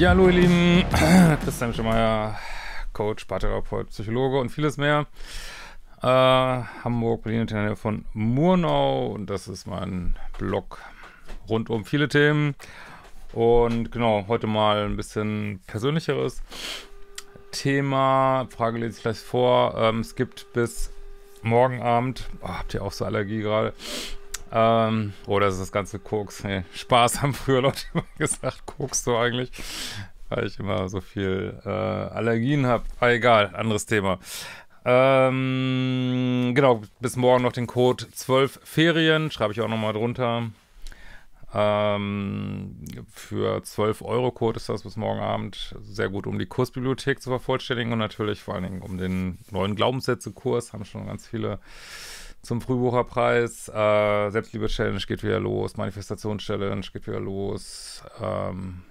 Ja, hallo ihr Lieben, Christian Schemeier, Coach, Paartherapeut, Psychologe und vieles mehr. Äh, Hamburg, Berlin und von Murnau und das ist mein Blog rund um viele Themen. Und genau, heute mal ein bisschen persönlicheres Thema. Frage lese ich gleich vor. Ähm, es gibt bis morgen Abend, oh, habt ihr auch so Allergie gerade, ähm, oder oh, ist das ganze Koks? Nee, Spaß haben früher Leute immer gesagt, Koks so eigentlich, weil ich immer so viel äh, Allergien habe. Ah, egal, anderes Thema. Ähm, genau, bis morgen noch den Code 12 Ferien, schreibe ich auch nochmal drunter. Ähm, für 12 Euro Code ist das bis morgen Abend sehr gut, um die Kursbibliothek zu vervollständigen und natürlich vor allen Dingen um den neuen Glaubenssätze-Kurs. Haben schon ganz viele zum Frühbucherpreis. Äh, Selbstliebe-Challenge geht wieder los, manifestations challenge geht wieder los ähm,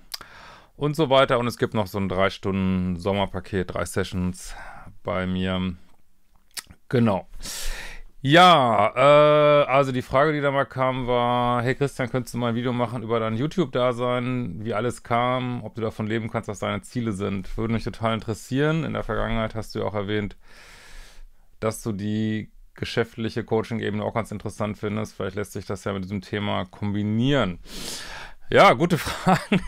und so weiter. Und es gibt noch so ein drei Stunden Sommerpaket, drei Sessions bei mir. Genau. Ja, äh, also die Frage, die da mal kam, war, hey Christian, könntest du mal ein Video machen über dein YouTube-Dasein, wie alles kam, ob du davon leben kannst, was deine Ziele sind? Würde mich total interessieren. In der Vergangenheit hast du ja auch erwähnt, dass du die geschäftliche Coaching-Ebene auch ganz interessant findest. Vielleicht lässt sich das ja mit diesem Thema kombinieren. Ja, gute Frage.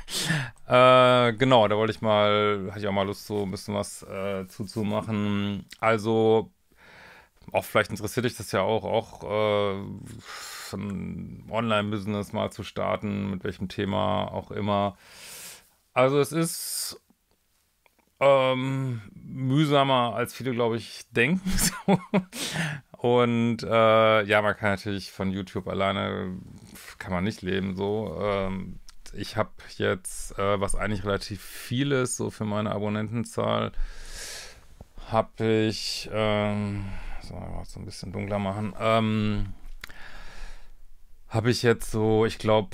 äh, genau, da wollte ich mal, hatte ich auch mal Lust, so ein bisschen was äh, zuzumachen. Also, auch vielleicht interessiert dich das ja auch, auch äh, ein Online-Business mal zu starten, mit welchem Thema auch immer. Also, es ist ähm, mühsamer, als viele, glaube ich, denken. Und äh, ja, man kann natürlich von YouTube alleine, kann man nicht leben so. Ähm, ich habe jetzt, äh, was eigentlich relativ viel ist, so für meine Abonnentenzahl, habe ich, ähm, soll mal so ein bisschen dunkler machen, ähm, habe ich jetzt so, ich glaube,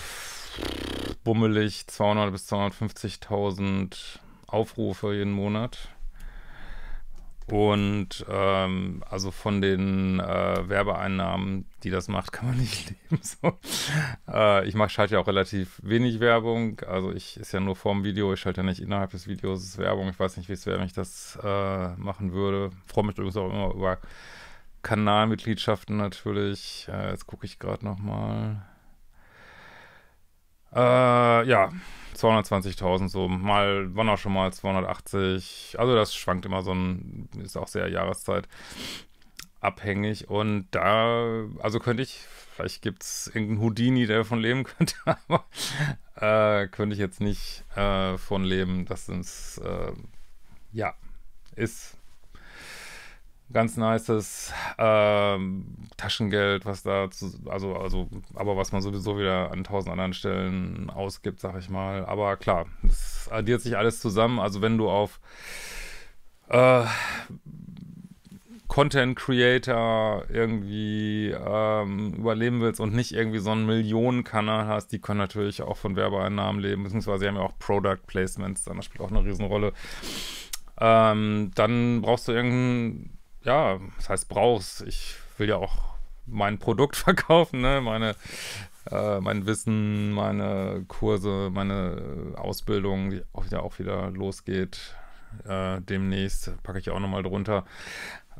bummelig 200 bis 250.000 Aufrufe jeden Monat. Und ähm, also von den äh, Werbeeinnahmen, die das macht, kann man nicht leben. So. Äh, ich mache schalte ja auch relativ wenig Werbung. Also ich ist ja nur vorm Video, ich schalte ja nicht innerhalb des Videos Werbung. Ich weiß nicht, wie es wäre, wenn ich das äh, machen würde. Freue mich übrigens auch immer über Kanalmitgliedschaften natürlich. Äh, jetzt gucke ich gerade nochmal. Äh, ja. 220.000 so, mal waren auch schon mal 280. Also das schwankt immer so ein, ist auch sehr Jahreszeit abhängig und da, also könnte ich, vielleicht gibt es irgendeinen Houdini, der davon leben könnte, aber äh, könnte ich jetzt nicht äh, von leben. Das ist, äh, ja, ist ganz nices ähm, Taschengeld, was da, zu, also, also, aber was man sowieso wieder an tausend anderen Stellen ausgibt, sag ich mal. Aber klar, es addiert sich alles zusammen. Also, wenn du auf äh, Content Creator irgendwie ähm, überleben willst und nicht irgendwie so einen Millionenkanal hast, die können natürlich auch von Werbeeinnahmen leben, beziehungsweise sie haben ja auch Product Placements, dann das spielt auch eine Riesenrolle. Ähm, dann brauchst du irgendeinen ja, das heißt brauchst. Ich will ja auch mein Produkt verkaufen, ne? meine, äh, mein Wissen, meine Kurse, meine Ausbildung, die auch wieder, auch wieder losgeht. Äh, demnächst packe ich auch nochmal drunter.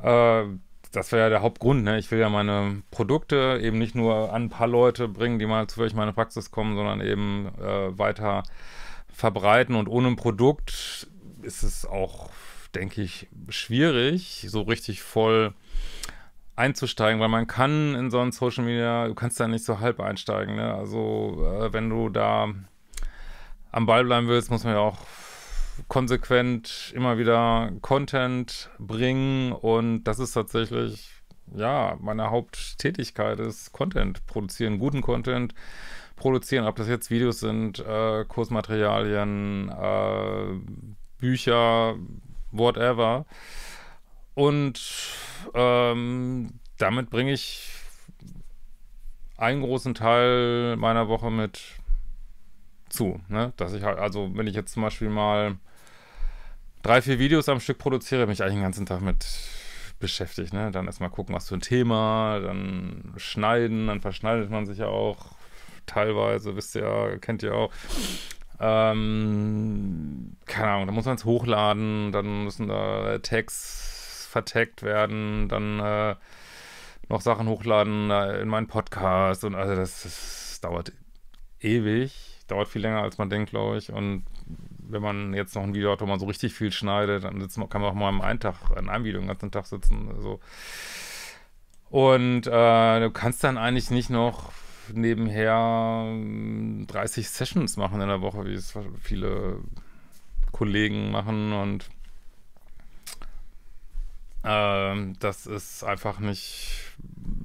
Äh, das wäre ja der Hauptgrund, ne? Ich will ja meine Produkte eben nicht nur an ein paar Leute bringen, die mal zu in meine Praxis kommen, sondern eben äh, weiter verbreiten und ohne ein Produkt ist es auch denke ich, schwierig, so richtig voll einzusteigen, weil man kann in so ein Social Media, du kannst da nicht so halb einsteigen. Ne? Also äh, wenn du da am Ball bleiben willst, muss man ja auch konsequent immer wieder Content bringen und das ist tatsächlich, ja, meine Haupttätigkeit ist Content produzieren, guten Content produzieren, ob das jetzt Videos sind, äh, Kursmaterialien, äh, Bücher, whatever. Und ähm, damit bringe ich einen großen Teil meiner Woche mit zu. Ne? Dass ich halt, also wenn ich jetzt zum Beispiel mal drei, vier Videos am Stück produziere, mich eigentlich den ganzen Tag mit beschäftigt, ne? Dann erstmal gucken, was für ein Thema, dann schneiden, dann verschneidet man sich ja auch teilweise, wisst ihr ja, kennt ihr auch. Ähm, keine Ahnung, da muss man es hochladen, dann müssen da Tags verteckt werden, dann äh, noch Sachen hochladen äh, in meinen Podcast und also das, das dauert ewig, dauert viel länger als man denkt, glaube ich. Und wenn man jetzt noch ein Video hat, wo man so richtig viel schneidet, dann man, kann man auch mal am einen Tag, an einem Video den ganzen Tag sitzen. Also. Und äh, du kannst dann eigentlich nicht noch nebenher 30 ähm, Sessions machen in der Woche, wie es viele Kollegen machen und ähm, das ist einfach nicht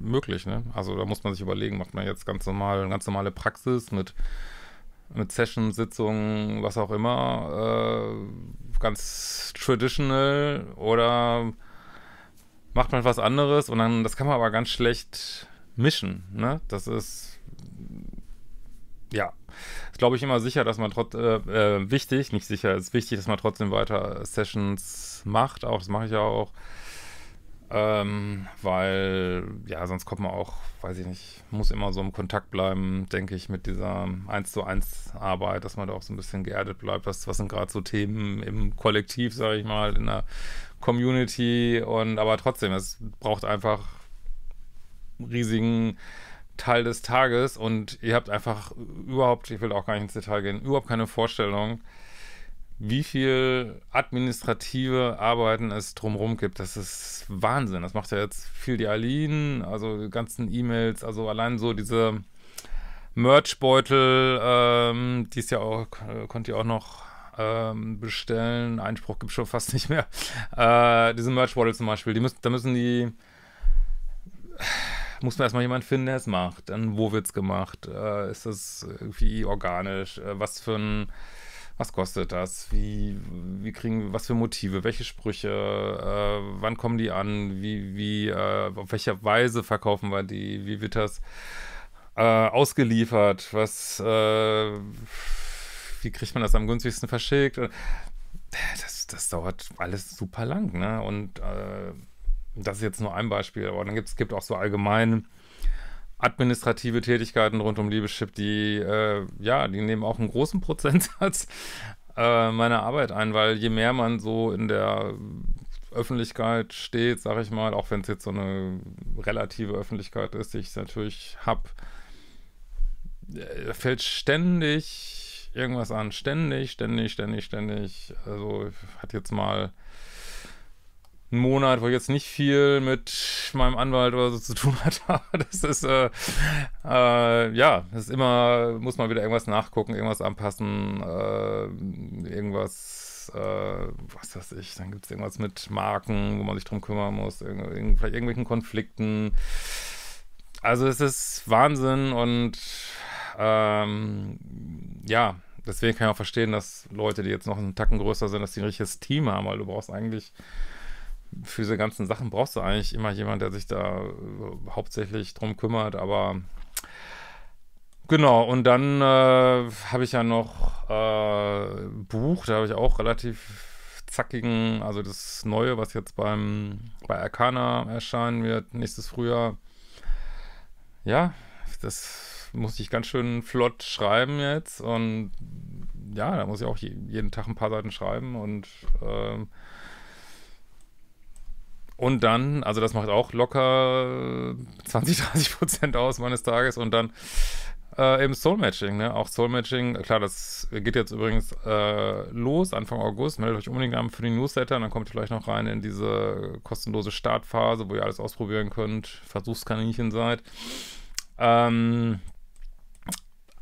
möglich. Ne? Also da muss man sich überlegen, macht man jetzt ganz normal, ganz normale Praxis mit, mit Session-Sitzungen, was auch immer, äh, ganz traditional oder macht man was anderes und dann, das kann man aber ganz schlecht mischen. Ne? Das ist ja, ist glaube ich immer sicher, dass man trotz äh, äh, wichtig, nicht sicher, ist wichtig, dass man trotzdem weiter Sessions macht. Auch das mache ich ja auch, ähm, weil ja sonst kommt man auch, weiß ich nicht, muss immer so im Kontakt bleiben, denke ich, mit dieser eins zu eins Arbeit, dass man da auch so ein bisschen geerdet bleibt. Was, was sind gerade so Themen im Kollektiv, sage ich mal, in der Community und aber trotzdem, es braucht einfach riesigen Teil des Tages und ihr habt einfach überhaupt, ich will auch gar nicht ins Detail gehen, überhaupt keine Vorstellung, wie viel administrative Arbeiten es drumherum gibt. Das ist Wahnsinn. Das macht ja jetzt viel die Aline, also die ganzen E-Mails, also allein so diese Merchbeutel, ähm, die ist ja auch, äh, konnte ihr auch noch ähm, bestellen. Einspruch gibt es schon fast nicht mehr. Äh, diese Merchbeutel zum Beispiel, die müssen, da müssen die muss man erstmal jemanden finden, der es macht. Dann, äh, wo wird es gemacht? Äh, ist das irgendwie organisch? Äh, was für ein, was kostet das? Wie, wie kriegen, was für Motive? Welche Sprüche? Äh, wann kommen die an? Wie, wie, äh, auf welcher Weise verkaufen wir die? Wie wird das äh, ausgeliefert? Was, wie kriegt man das am günstigsten verschickt? Das, das dauert alles super lang, ne? Und das ist jetzt nur ein Beispiel, aber dann gibt es auch so allgemein administrative Tätigkeiten rund um Liebeschip, die äh, ja, die nehmen auch einen großen Prozentsatz äh, meiner Arbeit ein, weil je mehr man so in der Öffentlichkeit steht, sag ich mal, auch wenn es jetzt so eine relative Öffentlichkeit ist, die ich natürlich habe, äh, fällt ständig irgendwas an. Ständig, ständig, ständig, ständig. Also ich hatte jetzt mal einen Monat, wo ich jetzt nicht viel mit meinem Anwalt oder so zu tun hatte. Das ist, äh, äh, ja, das ist immer, muss man wieder irgendwas nachgucken, irgendwas anpassen, äh, irgendwas äh, was weiß ich, dann gibt es irgendwas mit Marken, wo man sich drum kümmern muss, irg vielleicht irgendwelchen Konflikten. Also es ist Wahnsinn und ähm, ja, deswegen kann ich auch verstehen, dass Leute, die jetzt noch einen Tacken größer sind, dass sie ein richtiges Team haben, weil du brauchst eigentlich für diese ganzen Sachen brauchst du eigentlich immer jemanden, der sich da äh, hauptsächlich drum kümmert, aber Genau, und dann äh, habe ich ja noch äh, Buch, da habe ich auch relativ zackigen, also das Neue, was jetzt beim bei Arcana erscheinen wird, nächstes Frühjahr. Ja, das musste ich ganz schön flott schreiben jetzt und ja, da muss ich auch je, jeden Tag ein paar Seiten schreiben und äh, und dann, also das macht auch locker 20, 30 Prozent aus meines Tages und dann äh, eben Soulmatching, ne? Auch Soulmatching, klar, das geht jetzt übrigens äh, los, Anfang August. Meldet euch unbedingt an für den Newsletter, dann kommt ihr vielleicht noch rein in diese kostenlose Startphase, wo ihr alles ausprobieren könnt, Versuchskaninchen seid. Ähm,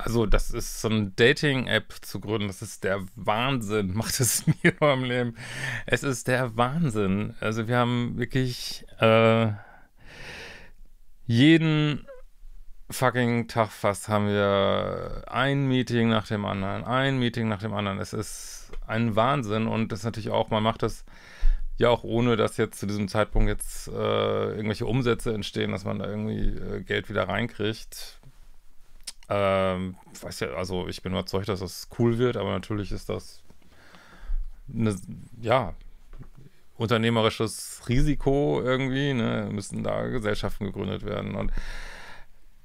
also, das ist so eine Dating-App zu gründen. Das ist der Wahnsinn. Macht es mir in eurem Leben. Es ist der Wahnsinn. Also, wir haben wirklich äh, jeden fucking Tag fast haben wir ein Meeting nach dem anderen, ein Meeting nach dem anderen. Es ist ein Wahnsinn und das natürlich auch, man macht das ja auch ohne, dass jetzt zu diesem Zeitpunkt jetzt äh, irgendwelche Umsätze entstehen, dass man da irgendwie äh, Geld wieder reinkriegt ähm, weiß ja, also ich bin überzeugt, dass das cool wird, aber natürlich ist das eine, ja, unternehmerisches Risiko irgendwie, ne? Müssen da Gesellschaften gegründet werden und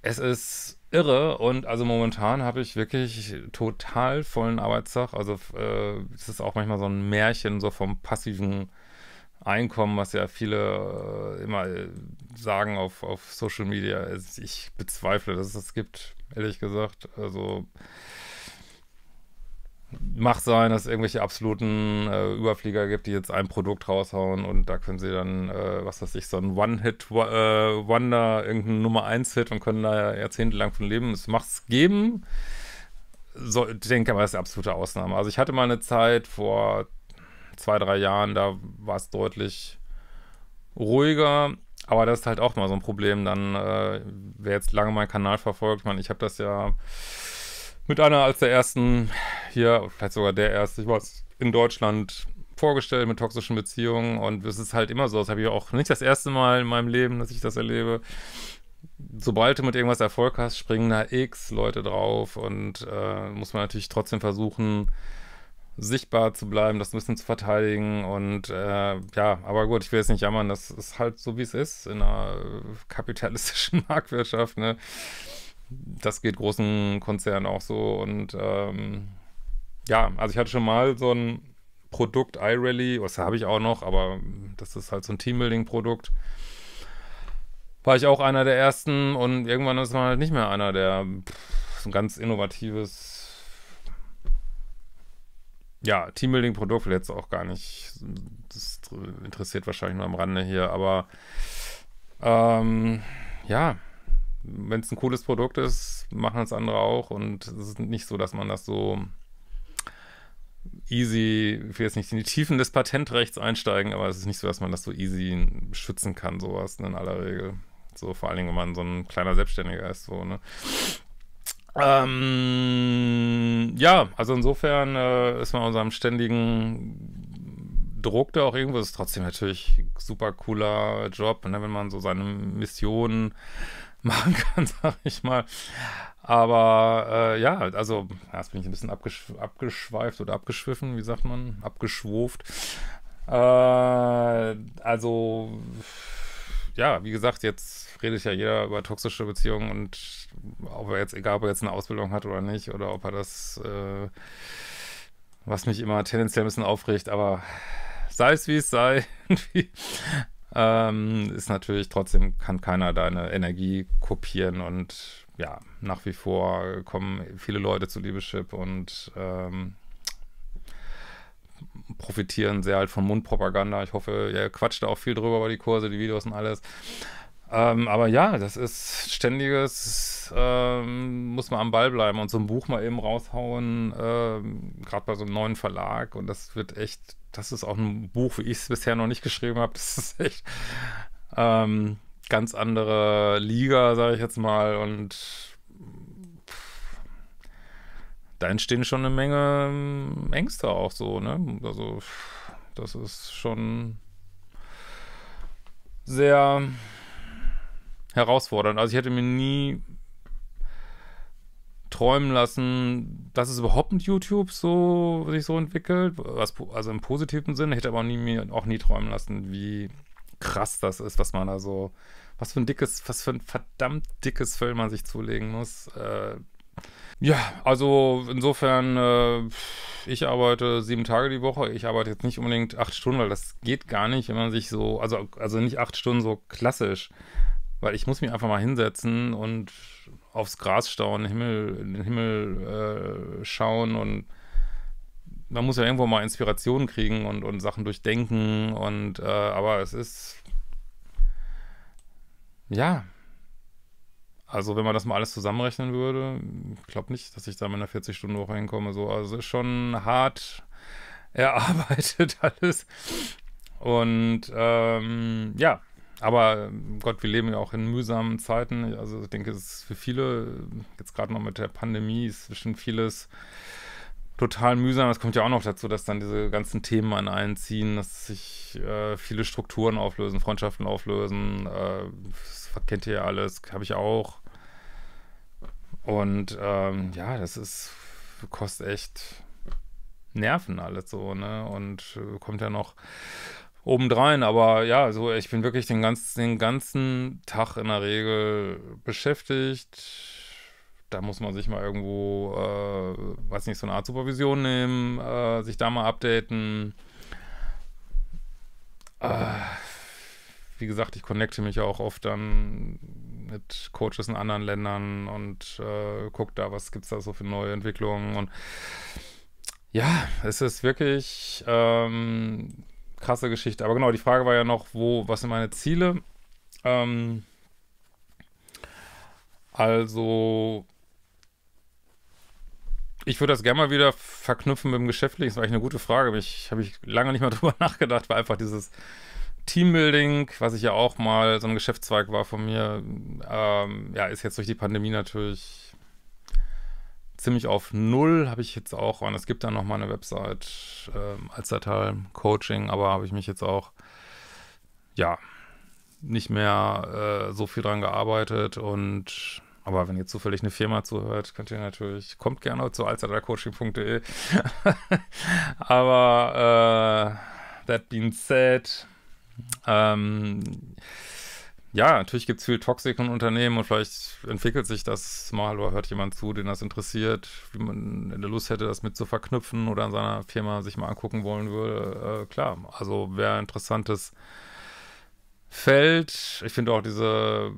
es ist irre und also momentan habe ich wirklich total vollen Arbeitstag. Also äh, es ist auch manchmal so ein Märchen so vom passiven Einkommen, was ja viele äh, immer äh, sagen auf, auf Social Media. Ich bezweifle, dass es das gibt, ehrlich gesagt. Also macht sein, dass es irgendwelche absoluten äh, Überflieger gibt, die jetzt ein Produkt raushauen und da können sie dann, äh, was weiß ich, so ein One-Hit-Wonder, äh, irgendein Nummer eins hit und können da jahrzehntelang von leben. Es macht es geben. So, ich denke aber, das ist eine absolute Ausnahme. Also ich hatte mal eine Zeit vor zwei, drei Jahren, da war es deutlich ruhiger. Aber das ist halt auch mal so ein Problem. Dann, äh, wer jetzt lange meinen Kanal verfolgt, ich meine, ich habe das ja mit einer als der ersten hier, vielleicht sogar der erste, ich weiß, in Deutschland vorgestellt mit toxischen Beziehungen und es ist halt immer so, das habe ich auch nicht das erste Mal in meinem Leben, dass ich das erlebe. Sobald du mit irgendwas Erfolg hast, springen da x Leute drauf und äh, muss man natürlich trotzdem versuchen, sichtbar zu bleiben, das ein bisschen zu verteidigen. Und äh, ja, aber gut, ich will jetzt nicht jammern, das ist halt so, wie es ist in einer kapitalistischen Marktwirtschaft. Ne? Das geht großen Konzernen auch so. Und ähm, ja, also ich hatte schon mal so ein Produkt iRally, was habe ich auch noch, aber das ist halt so ein Teambuilding-Produkt. War ich auch einer der ersten und irgendwann ist man halt nicht mehr einer der pff, so ein ganz innovatives ja, Teambuilding-Produkt will jetzt auch gar nicht. Das interessiert wahrscheinlich nur am Rande hier, aber ähm, ja, wenn es ein cooles Produkt ist, machen es andere auch und es ist nicht so, dass man das so easy, ich will jetzt nicht in die Tiefen des Patentrechts einsteigen, aber es ist nicht so, dass man das so easy schützen kann, sowas ne, in aller Regel. So, vor allen Dingen, wenn man so ein kleiner Selbstständiger ist, so, ne? Ähm, ja, also insofern äh, ist man unserem ständigen Druck da auch irgendwo. Das ist trotzdem natürlich super cooler Job, ne, wenn man so seine Mission machen kann, sag ich mal. Aber äh, ja, also ja, jetzt bin ich ein bisschen abgesch abgeschweift oder abgeschwiffen, wie sagt man? Abgeschwurft. Äh, also ja, wie gesagt, jetzt redet ja jeder über toxische Beziehungen und ob er jetzt, egal ob er jetzt eine Ausbildung hat oder nicht, oder ob er das, äh, was mich immer tendenziell ein bisschen aufregt, aber sei es wie es sei, ähm, ist natürlich trotzdem, kann keiner deine Energie kopieren und ja, nach wie vor kommen viele Leute zu Liebeschip und ähm, profitieren sehr halt von Mundpropaganda. Ich hoffe, ihr quatscht auch viel drüber über die Kurse, die Videos und alles. Ähm, aber ja, das ist ständiges, ähm, muss man am Ball bleiben und so ein Buch mal eben raushauen, ähm, gerade bei so einem neuen Verlag. Und das wird echt, das ist auch ein Buch, wie ich es bisher noch nicht geschrieben habe. Das ist echt ähm, ganz andere Liga, sage ich jetzt mal. Und da entstehen schon eine Menge ähm, Ängste auch so, ne? Also, das ist schon sehr herausfordernd. Also, ich hätte mir nie träumen lassen, dass es überhaupt mit YouTube so sich so entwickelt, was, also im positiven Sinne. Ich hätte aber auch nie, auch nie träumen lassen, wie krass das ist, was man da so, was für ein dickes, was für ein verdammt dickes Fell man sich zulegen muss, äh, ja, also insofern, äh, ich arbeite sieben Tage die Woche. Ich arbeite jetzt nicht unbedingt acht Stunden, weil das geht gar nicht, wenn man sich so, also, also nicht acht Stunden so klassisch, weil ich muss mich einfach mal hinsetzen und aufs Gras stauen, den Himmel, den Himmel äh, schauen und man muss ja irgendwo mal Inspirationen kriegen und, und Sachen durchdenken und äh, aber es ist ja, also wenn man das mal alles zusammenrechnen würde, ich glaube nicht, dass ich da mit einer 40-Stunden-Woche hinkomme. So. Also ist schon hart erarbeitet alles. Und ähm, ja, aber ähm, Gott, wir leben ja auch in mühsamen Zeiten. Also ich denke, es ist für viele, jetzt gerade noch mit der Pandemie, ist bestimmt vieles total mühsam. Es kommt ja auch noch dazu, dass dann diese ganzen Themen an einen ziehen, dass sich äh, viele Strukturen auflösen, Freundschaften auflösen. Äh, das kennt ihr ja alles, habe ich auch. Und ähm, ja, das ist, kostet echt Nerven alles so, ne? Und äh, kommt ja noch obendrein, aber ja, so also ich bin wirklich den ganzen, den ganzen Tag in der Regel beschäftigt da muss man sich mal irgendwo, äh, weiß nicht, so eine Art Supervision nehmen, äh, sich da mal updaten. Äh, wie gesagt, ich connecte mich auch oft dann mit Coaches in anderen Ländern und äh, gucke da, was gibt es da so für neue Entwicklungen. Und ja, es ist wirklich ähm, krasse Geschichte. Aber genau, die Frage war ja noch, wo, was sind meine Ziele? Ähm, also ich würde das gerne mal wieder verknüpfen mit dem Geschäftlichen. Das war eigentlich eine gute Frage. Ich habe ich lange nicht mehr drüber nachgedacht, weil einfach dieses Teambuilding, was ich ja auch mal so ein Geschäftszweig war von mir, ähm, ja, ist jetzt durch die Pandemie natürlich ziemlich auf Null. Habe ich jetzt auch, und es gibt dann noch mal eine Website ähm, als Datei Coaching, aber habe ich mich jetzt auch, ja, nicht mehr äh, so viel dran gearbeitet und aber wenn ihr zufällig eine Firma zuhört, könnt ihr natürlich, kommt gerne zu alzheimercoaching.de. Aber äh, that being said, ähm, ja, natürlich gibt es viel Toxik in Unternehmen und vielleicht entwickelt sich das mal oder hört jemand zu, den das interessiert, wie man eine Lust hätte, das mit zu verknüpfen oder an seiner Firma sich mal angucken wollen würde. Äh, klar, also wäre interessantes Feld. Ich finde auch diese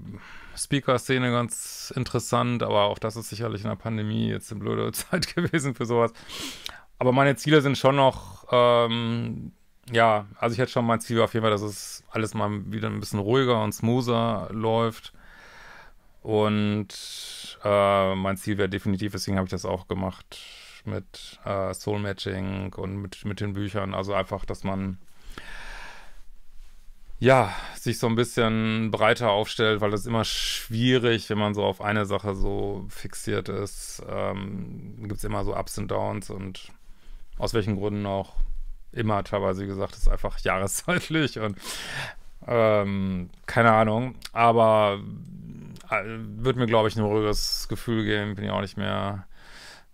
Speaker-Szene ganz interessant, aber auch das ist sicherlich in der Pandemie jetzt eine blöde Zeit gewesen für sowas. Aber meine Ziele sind schon noch, ähm, ja, also ich hätte schon mein Ziel auf jeden Fall, dass es alles mal wieder ein bisschen ruhiger und smoother läuft. Und äh, mein Ziel wäre definitiv, deswegen habe ich das auch gemacht mit äh, Soul Matching und mit, mit den Büchern. Also einfach, dass man ja, sich so ein bisschen breiter aufstellt, weil das ist immer schwierig, wenn man so auf eine Sache so fixiert ist. Ähm, Gibt es immer so Ups und Downs und aus welchen Gründen auch immer, teilweise wie gesagt, ist einfach jahreszeitlich und ähm, keine Ahnung. Aber äh, wird mir, glaube ich, ein ruhiges Gefühl geben, bin ja auch nicht mehr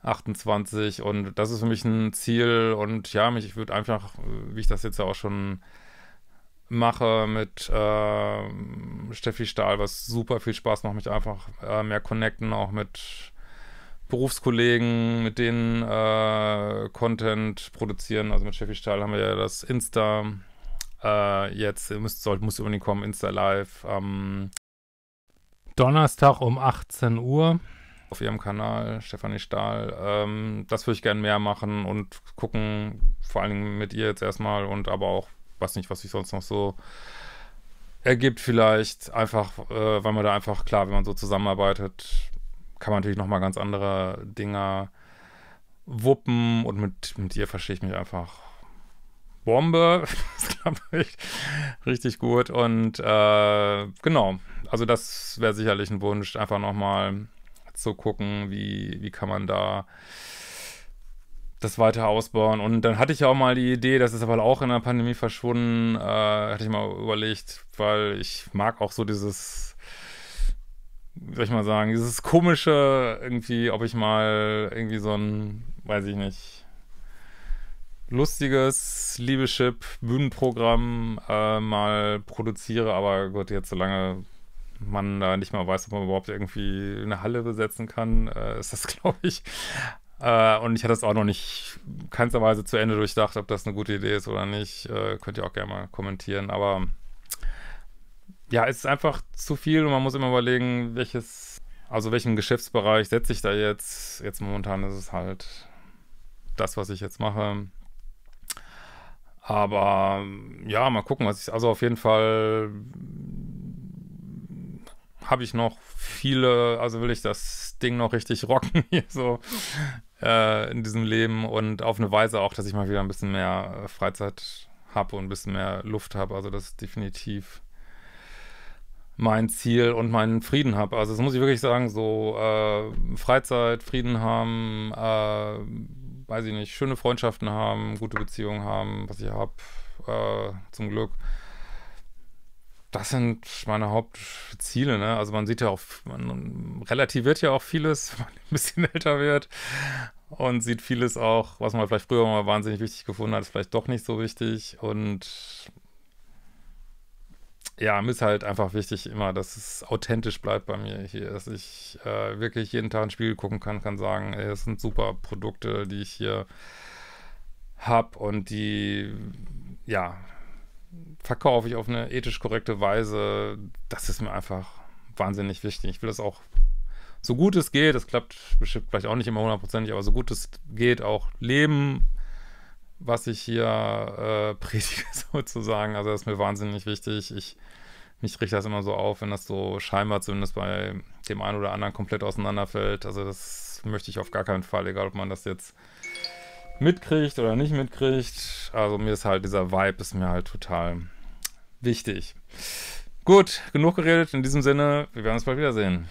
28 und das ist für mich ein Ziel und ja, mich, ich würde einfach, äh, wie ich das jetzt ja auch schon mache mit äh, Steffi Stahl, was super viel Spaß macht, mich einfach äh, mehr connecten, auch mit Berufskollegen, mit denen äh, Content produzieren. Also mit Steffi Stahl haben wir ja das Insta äh, jetzt, ihr müsst, sollt, muss unbedingt kommen, Insta Live am Donnerstag um 18 Uhr auf ihrem Kanal, Stefanie Stahl. Ähm, das würde ich gerne mehr machen und gucken, vor allen Dingen mit ihr jetzt erstmal und aber auch weiß nicht, was sich sonst noch so ergibt vielleicht. Einfach, äh, weil man da einfach, klar, wenn man so zusammenarbeitet, kann man natürlich nochmal ganz andere Dinger wuppen und mit, mit ihr verstehe ich mich einfach Bombe. das glaube ich richtig gut. Und äh, genau, also das wäre sicherlich ein Wunsch, einfach nochmal zu gucken, wie, wie kann man da das weiter ausbauen. Und dann hatte ich ja auch mal die Idee, das ist aber auch in der Pandemie verschwunden, äh, hatte ich mal überlegt, weil ich mag auch so dieses, wie soll ich mal sagen, dieses komische irgendwie, ob ich mal irgendwie so ein, weiß ich nicht, lustiges Liebeschip Bühnenprogramm äh, mal produziere, aber Gott, jetzt so lange man da nicht mal weiß, ob man überhaupt irgendwie eine Halle besetzen kann, äh, ist das, glaube ich, äh, und ich hatte es auch noch nicht keinsterweise zu Ende durchdacht, ob das eine gute Idee ist oder nicht. Äh, könnt ihr auch gerne mal kommentieren. Aber ja, es ist einfach zu viel und man muss immer überlegen, welches, also welchen Geschäftsbereich setze ich da jetzt. Jetzt momentan ist es halt das, was ich jetzt mache. Aber ja, mal gucken, was ich. Also auf jeden Fall habe ich noch viele, also will ich das Ding noch richtig rocken hier so äh, in diesem Leben und auf eine Weise auch, dass ich mal wieder ein bisschen mehr äh, Freizeit habe und ein bisschen mehr Luft habe. Also das ist definitiv mein Ziel und meinen Frieden habe. Also das muss ich wirklich sagen, so äh, Freizeit, Frieden haben, äh, weiß ich nicht, schöne Freundschaften haben, gute Beziehungen haben, was ich habe, äh, zum Glück das sind meine Hauptziele. Ne? Also man sieht ja auch, man relativiert ja auch vieles, wenn man ein bisschen älter wird und sieht vieles auch, was man vielleicht früher mal wahnsinnig wichtig gefunden hat, ist vielleicht doch nicht so wichtig. Und ja, mir ist halt einfach wichtig immer, dass es authentisch bleibt bei mir hier, dass ich äh, wirklich jeden Tag ein den Spiegel gucken kann, kann sagen, ey, das sind super Produkte, die ich hier habe und die, ja, verkaufe ich auf eine ethisch korrekte Weise. Das ist mir einfach wahnsinnig wichtig. Ich will das auch so gut es geht, das klappt bestimmt vielleicht auch nicht immer hundertprozentig, aber so gut es geht auch leben, was ich hier äh, predige sozusagen. Also das ist mir wahnsinnig wichtig. Ich mich riecht das immer so auf, wenn das so scheinbar zumindest bei dem einen oder anderen komplett auseinanderfällt. Also das möchte ich auf gar keinen Fall, egal ob man das jetzt mitkriegt oder nicht mitkriegt. Also mir ist halt dieser Vibe ist mir halt total wichtig. Gut, genug geredet in diesem Sinne. Wir werden uns bald wiedersehen.